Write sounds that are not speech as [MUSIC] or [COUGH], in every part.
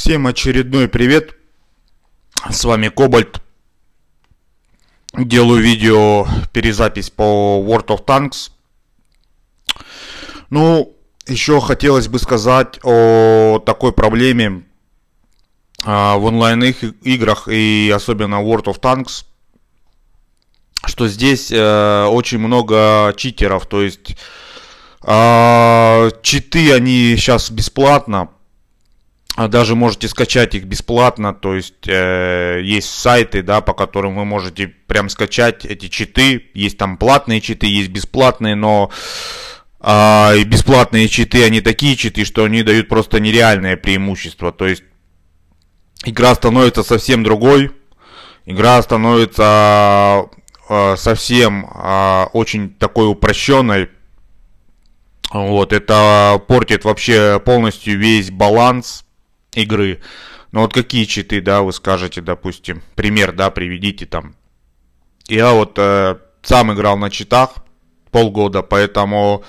Всем очередной привет. С вами Кобальт. Делаю видео перезапись по World of Tanks. Ну, еще хотелось бы сказать о такой проблеме а, в онлайн играх и особенно World of Tanks, что здесь э, очень много читеров, то есть а, читы они сейчас бесплатно, а даже можете скачать их бесплатно, то есть э, есть сайты, да, по которым вы можете прям скачать эти читы. Есть там платные читы, есть бесплатные, но э, и бесплатные читы, они такие читы, что они дают просто нереальное преимущество. То есть игра становится совсем другой, игра становится э, совсем э, очень такой упрощенной. Вот, это портит вообще полностью весь баланс игры. Но ну вот какие читы, да, вы скажете, допустим, пример, да, приведите там. Я вот э, сам играл на читах полгода, поэтому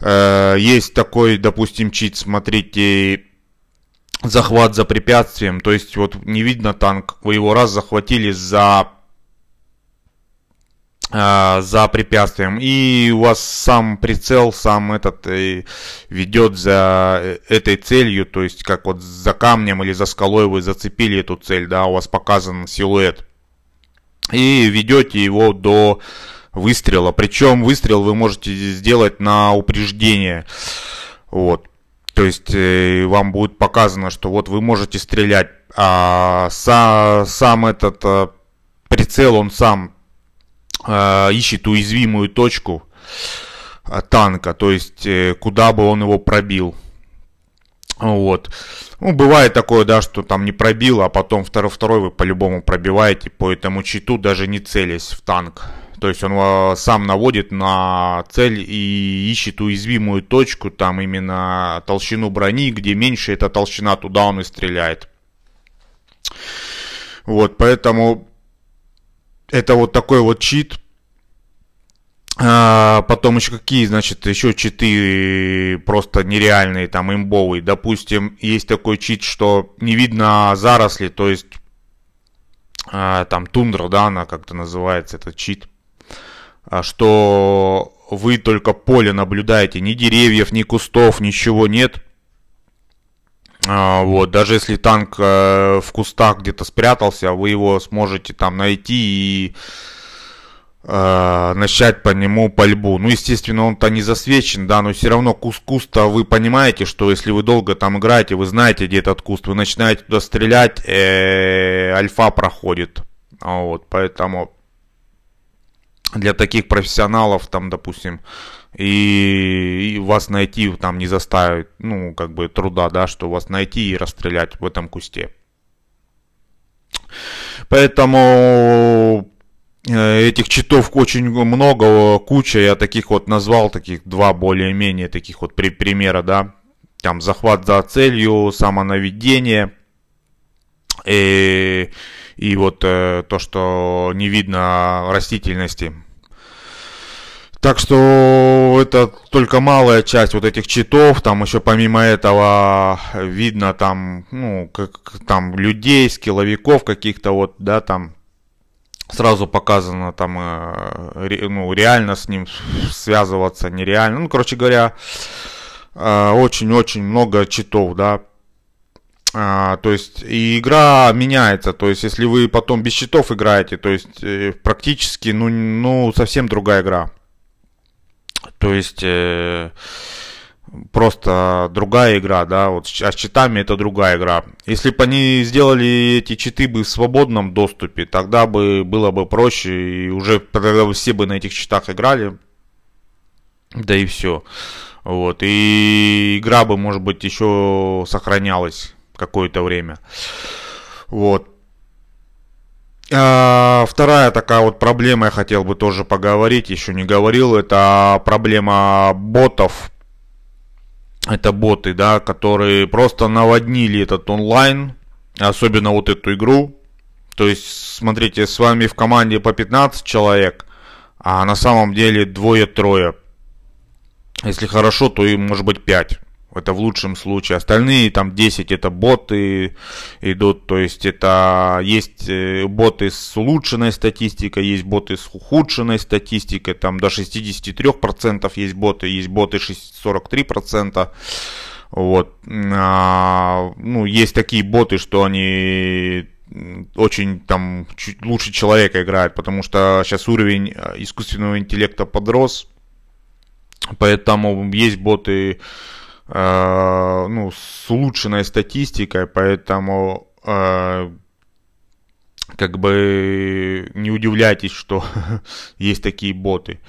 э, есть такой, допустим, чит, смотрите, захват за препятствием, то есть вот не видно танк, вы его раз захватили за а, за препятствием. И у вас сам прицел, сам этот э, ведет за э, этой целью, то есть как вот за камнем или за скалой вы зацепили эту цель, да, у вас показан силуэт. И ведете его до выстрела. Причем выстрел вы можете сделать на упреждение. Вот. То есть э, вам будет показано, что вот вы можете стрелять, а са, сам этот прицел он сам э, ищет уязвимую точку э, танка, то есть э, куда бы он его пробил. Вот. Ну, бывает такое, да, что там не пробил, а потом второй, второй вы по-любому пробиваете по этому читу, даже не целясь в танк. То есть он э, сам наводит на цель и ищет уязвимую точку, там именно толщину брони, где меньше эта толщина, туда он и стреляет. Вот, поэтому это вот такой вот чит. А, потом еще какие, значит, еще читы просто нереальные, там, имбовые. Допустим, есть такой чит, что не видно заросли, то есть а, там тундра, да, она как-то называется, этот чит. А что вы только поле наблюдаете, ни деревьев, ни кустов, ничего нет. А, вот, даже если танк э, в кустах где-то спрятался, вы его сможете там найти и э, начать по нему пальбу. Ну, естественно, он-то не засвечен, да, но все равно куст куста вы понимаете, что если вы долго там играете, вы знаете, где этот куст, вы начинаете туда стрелять, э, альфа проходит. А вот, поэтому для таких профессионалов, там, допустим, и, и вас найти там не заставит, ну, как бы труда, да, что вас найти и расстрелять в этом кусте. Поэтому э, этих читов очень много, куча, я таких вот назвал, таких два более-менее таких вот при, примера, да, там захват за целью, самонаведение, и... Э, и вот э, то, что не видно растительности. Так что это только малая часть вот этих читов. Там еще помимо этого видно там, ну, как там людей, скиловиков каких-то вот, да, там сразу показано там, э, ну, реально с ним связываться, нереально. Ну, короче говоря, э, очень-очень э, много читов, да, а, то есть и игра меняется, то есть если вы потом без счетов играете, то есть э, практически, ну, ну совсем другая игра. То есть э, просто другая игра, да, вот а с читами это другая игра. Если бы они сделали эти читы бы в свободном доступе, тогда бы было бы проще, и уже тогда все бы на этих читах играли, да и все. Вот, и игра бы, может быть, еще сохранялась какое-то время. Вот. А, вторая такая вот проблема, я хотел бы тоже поговорить, еще не говорил, это проблема ботов. Это боты, да, которые просто наводнили этот онлайн, особенно вот эту игру. То есть, смотрите, с вами в команде по 15 человек, а на самом деле двое-трое. Если хорошо, то и может быть 5. Это в лучшем случае. Остальные там 10 это боты идут. То есть это есть э, боты с улучшенной статистикой, есть боты с ухудшенной статистикой. Там до 63% есть боты, есть боты 43%. Вот. А, ну, есть такие боты, что они очень там чуть лучше человека играют, потому что сейчас уровень а, искусственного интеллекта подрос. Поэтому есть боты э, ну, с улучшенной статистикой, поэтому э, как бы не удивляйтесь, что [LAUGHS] есть такие боты.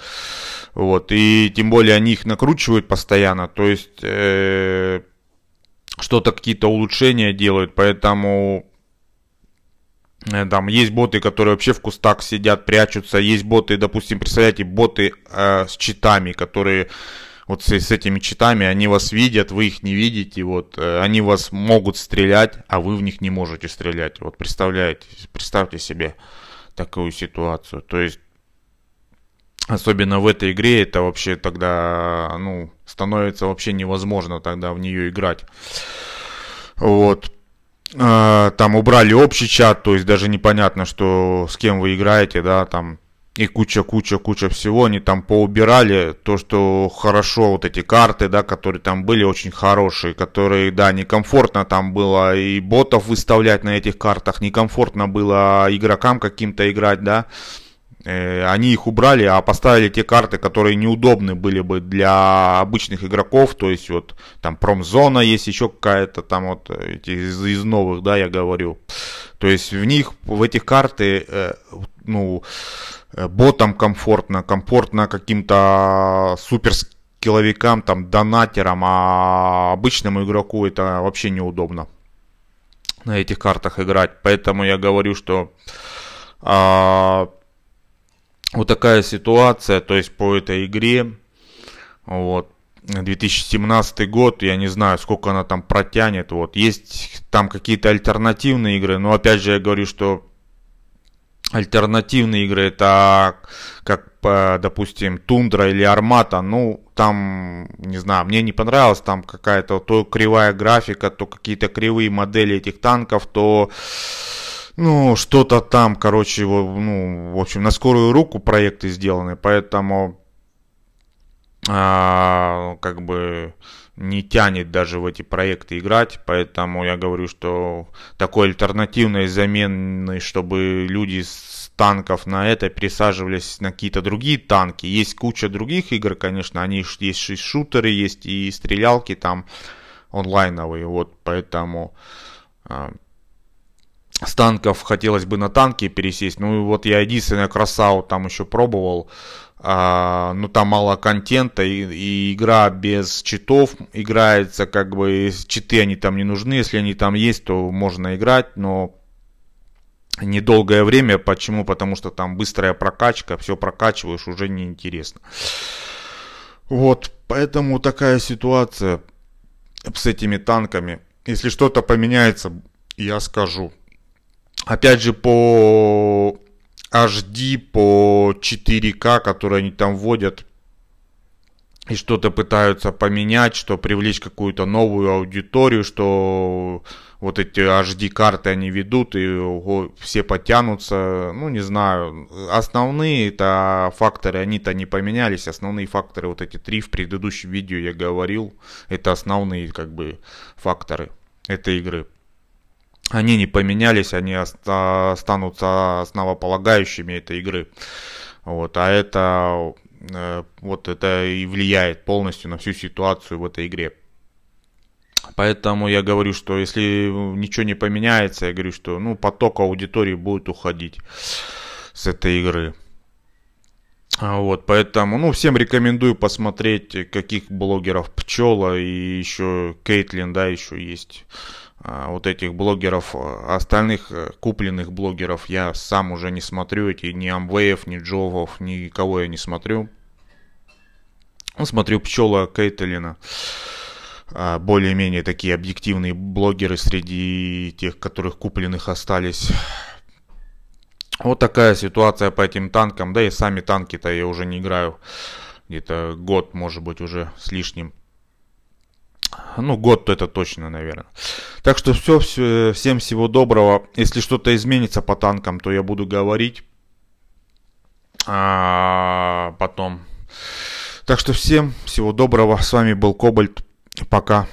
Вот, и тем более они их накручивают постоянно, то есть э, что-то какие-то улучшения делают, поэтому э, там есть боты, которые вообще в кустах сидят, прячутся. Есть боты, допустим, представляете, боты э, с читами, которые вот с, с этими читами, они вас видят, вы их не видите, вот, э, они вас могут стрелять, а вы в них не можете стрелять. Вот представляете, представьте себе такую ситуацию. То есть, особенно в этой игре, это вообще тогда, ну, становится вообще невозможно тогда в нее играть. Вот, э, там убрали общий чат, то есть даже непонятно, что с кем вы играете, да, там и куча-куча-куча всего. Они там поубирали то, что хорошо, вот эти карты, да, которые там были очень хорошие, которые, да, некомфортно там было и ботов выставлять на этих картах, некомфортно было игрокам каким-то играть, да. Э, они их убрали, а поставили те карты, которые неудобны были бы для обычных игроков. То есть вот там промзона есть еще какая-то там вот эти из, из новых, да, я говорю. То есть в них, в этих карты э, ну, э, ботам комфортно, комфортно каким-то суперскилловикам, там, донатерам, а обычному игроку это вообще неудобно на этих картах играть. Поэтому я говорю, что а, вот такая ситуация, то есть по этой игре, вот, 2017 год, я не знаю, сколько она там протянет, вот, есть там какие-то альтернативные игры, но опять же я говорю, что альтернативные игры, это как, допустим, Тундра или Армата, ну, там, не знаю, мне не понравилось, там какая-то то кривая графика, то какие-то кривые модели этих танков, то... Ну, что-то там, короче, ну, в общем, на скорую руку проекты сделаны, поэтому а, Э, как бы не тянет даже в эти проекты играть, поэтому я говорю, что такой альтернативной замены, чтобы люди с танков на это присаживались, на какие-то другие танки. Есть куча других игр, конечно, они есть и шутеры, есть и стрелялки там онлайновые, вот поэтому э, с танков хотелось бы на танки пересесть. Ну и вот я единственное красау там еще пробовал. Э, а, ну там мало контента и, и игра без читов играется, как бы читы они там не нужны, если они там есть, то можно играть, но недолгое время, почему? Потому что там быстрая прокачка, все прокачиваешь, уже неинтересно. Вот, поэтому такая ситуация с этими танками. Если что-то поменяется, я скажу. Опять же, по HD по 4К, которые они там вводят, и что-то пытаются поменять, что привлечь какую-то новую аудиторию, что вот эти HD-карты они ведут, и ого, все потянутся. Ну, не знаю, основные это факторы, они-то не поменялись. Основные факторы, вот эти три в предыдущем видео я говорил, это основные как бы факторы этой игры они не поменялись, они останутся основополагающими этой игры. Вот, а это э, вот это и влияет полностью на всю ситуацию в этой игре. Поэтому я говорю, что если ничего не поменяется, я говорю, что ну, поток аудитории будет уходить с этой игры. А вот, поэтому, ну, всем рекомендую посмотреть, каких блогеров Пчела и еще Кейтлин, да, еще есть а, вот этих блогеров, э, остальных э, купленных блогеров я сам уже не смотрю, эти ни Амвеев, ни Джовов, никого я не смотрю. Ну, смотрю Пчела Кейтелина, а, более-менее такие объективные блогеры среди тех, которых купленных остались. Вот такая ситуация по этим танкам, да и сами танки-то я уже не играю, где-то год, может быть, уже с лишним ну, год то это точно, наверное. Так что все, все, всем всего доброго. Если что-то изменится по танкам, то я буду говорить а, потом. Так что всем всего доброго. С вами был Кобальт. Пока.